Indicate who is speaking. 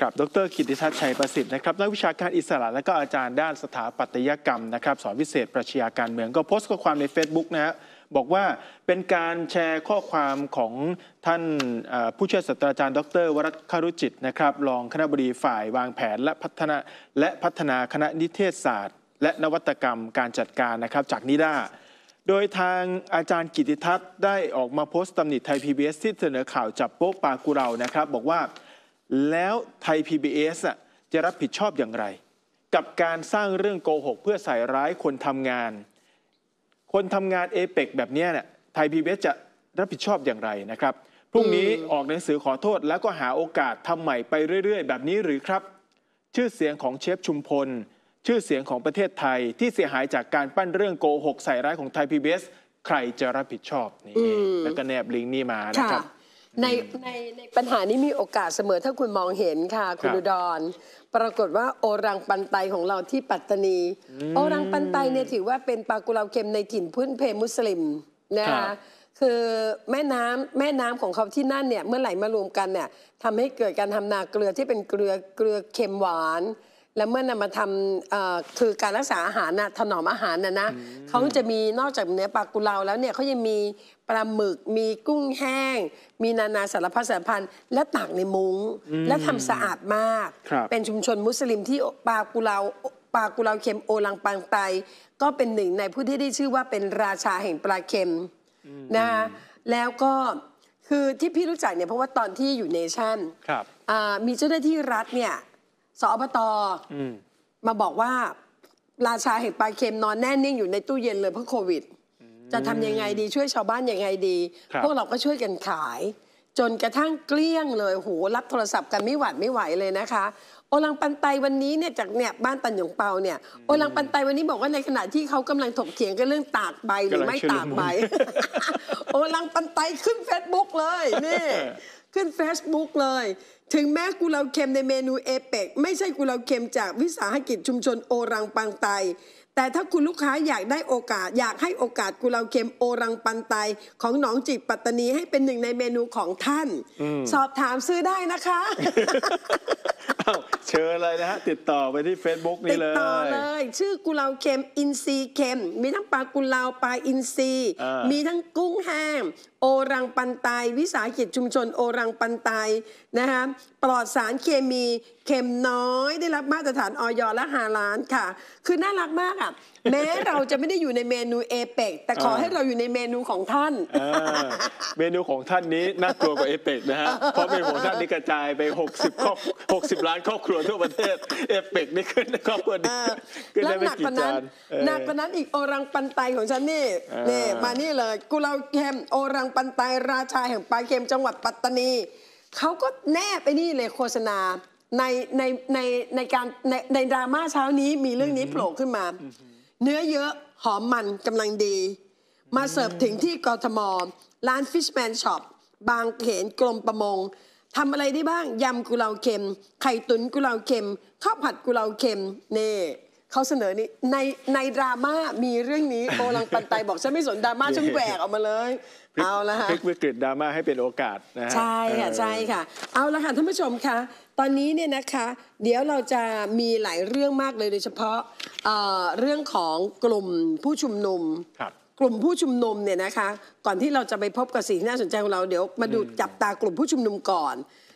Speaker 1: ครับ ดร กิติทัศน์ชัยประสิทธิ์ นะครับ นักวิชาการอิสระ และก็อาจารย์ด้านสถาปัตยกรรม นะครับ สอนวิเศษประชาการเมือง ก็โพสต์ข้อความใน Facebook นะฮะบอกว่า เป็นการแชร์ข้อความของท่านผู้ช่วยศาสตราจารย์ ดร วรัตคารุจิต นะครับ รองคณะบดีฝ่าย วางแผน และพัฒนาและพัฒนาคณะนิเทศศาสตร์ และนวัตกรรมการจัดการนะครับ จากนิด้าโดยทางอาจารย์กิติทัศน์ได้ออกมาโพสต์ตำหนิไทยพีีบเอสที่เสนอข่าวจับโป๊ะปากุเรานะครับ บอกว่าแล้วไทย PBS อ่ะจะรับผิดชอบอย่างไร กับการสร้างเรื่องโกหกเพื่อใส่ร้ายคนทำงาน คนทำงานเอเปกแบบนี้เนี่ยไทย PBS จะรับผิดชอบอย่างไรนะครับพรุ่งนี้ออกหนังสือขอโทษแล้วก็หาโอกาสทำใหม่ไปเรื่อยๆ แบบนี้หรือครับ ชื่อเสียงของเชฟชุมพล ชื่อเสียงของประเทศไทยที่เสียหายจากการปั้นเรื่องโกหกใส่ร้ายของไทยพีบีใครจะรับผิดชอบนี่แล้วก็แนบลิงก์นี่มานะครับ
Speaker 2: ในในในปัญหานี้มีโอกาสเสมอถ้าคุณมองเห็นค่ะคุณอุดปรากฏว่าโอรังปันไตของเราที่ปัตตานี โอรังปันไตเนี่ยถือว่าเป็นปลากุเลาเค็มในถิ่นพื้นเพมุสลิมนะคะคือแม่น้ำแม่น้ำของเขาที่นั่นเนี่ยเมื่อไหลมารวมกันเนี่ยทำให้เกิดการทำนาเกลือที่เป็นเกลือเกลือเค็มหวานแล้วเมื่อนามาทำคือการรักษาอาหารนะถนอมอาหารนะนะเขาจะมีนอกจากเนื้อปลากุเลาแล้วเนี่ยเขายังมีปลาหมึกมีกุ้งแห้ง มีนานาสารพัดสารพันและตากในมุง้งและทำสะอาดมาก เป็นชุมชนมุสลิมที่ปลากุเลาปลากุเลาเค็มโอลังปังไตก็เป็นหนึ่งในผู้ที่ได้ชื่อว่าเป็นราชาแห่งปลาเค็มนะแล้วก็คือที่พี่รู้จักเนี่ยเพราะว่าตอนที่อยู่เนชั่นมีเจ้าหน้าที่รัฐเนี่ยสอบตมาบอกว่าราชาเห็ดปลาเค็มนอนแน่นิ่งอยู่ในตู้เย็นเลยเพราะโควิดจะทำยังไงดีช่วยชาวบ้านยังไงดี พวกเราก็ช่วยกันขาย จนกระทั่งเกลี้ยงเลยโหรับโทรศัพท์กันไม่หวัดไม่ไหวเลยนะคะโอลังปันไตวันนี้เนี่ยจากเนี่ยบ้านตันหยงเปาเนี่ยโอลังปันไตวันนี้บอกว่าในขณะที่เขากำลังถกเถียงกันเรื่องตากใบหรือไม่ตากใบโอลังปันไตขึ้นเฟซบุ๊กเลยนี่ขึ้น Facebook เลย ถึงแม้กุเลาเค็มในเมนูเอเปกไม่ใช่กุเลาเค็มจากวิสาหกิจชุมชนโอรังปังไตแต่ถ้าคุณลูกค้าอยากได้โอกาสอยากให้โอกาสกุเลาเค็มโอรังปันไตของหนองจิตปัตตานีให้เป็นหนึ่งในเมนูของท่าน สอบถามซื้อได้นะคะ
Speaker 1: เชิญเลยนะฮะติดต่อไปที่ Facebook นี้เลยต่อเล
Speaker 2: ยชื่อกุลาเค็มอินซีเค็มมีทั้งปลากุลาปลาอินซีมีทั้งกุ้งแห้งโอรังปันไตวิสาหกิจชุมชนโอรังปันไตนะคะปลอดสารเคมีเค็มน้อยได้รับมาตรฐานออยและฮาลานค่ะคือน่ารักมากอ่ะแม้เราจะไม่ได้อยู่ในเมนูเอเปกแต่ขอให้เราอยู่ในเมนูของท่านเ
Speaker 1: เมนูของท่านนี้น่ากลัวกว่าเอเปกนะฮะเพราะเมนูของท่านนี้กระจายไป 60ครอบ60ล้านครอบครัววทั่วประเทศเอฟเฟกนี่ขึ้นครอบครขึ้น
Speaker 2: ได้ไม่กี่จานหนักกว่านั้นอีกโอรังปันไตของฉันนี่นี่มานี่เลยกุเลาเค็มโอรังปันไตราชาแห่งปลาเค็มจังหวัดปัตตานีเขาก็แนบไปนี่เลยโฆษณา ในในในในการในในดราม่าเช้านี้มีเรื่องนี้โผล่ขึ้นมา เนื้อเยอะหอมมันกำลังดี มาเสิร์ฟถึงที่กทมร้านฟิชแมนช็อปบางเขนกรมประมงทำอะไรได้บ้างยำกุเลาเค็มไข่ตุ๋นกุเลาเค็มข้าวผัดกุเลาเค็มนี่เขาเสนอนี่ในในดราม่ามีเรื่องนี้โบลังปันไตบอกฉันไม่สนดราม่าฉันแหวกออกมาเลยเอาละค่ะพลิก
Speaker 1: วิกฤตดราม่าให้เป็นโอกาสนะใช่ค่ะใช่ค่ะ
Speaker 2: เอาละค่ะท่านผู้ชมคะตอนนี้เนี่ยนะคะเดี๋ยวเราจะมีหลายเรื่องมากเลยโดยเฉพาะเรื่องของกลุ่มผู้ชุมนุมกลุ่มผู้ชุมนุมเนี่ยนะคะ ก่อนที่เราจะไปพบกับสิ่งที่น่าสนใจของเรา เดี๋ยวมาดูจับตากลุ่มผู้ชุมนุมก่อน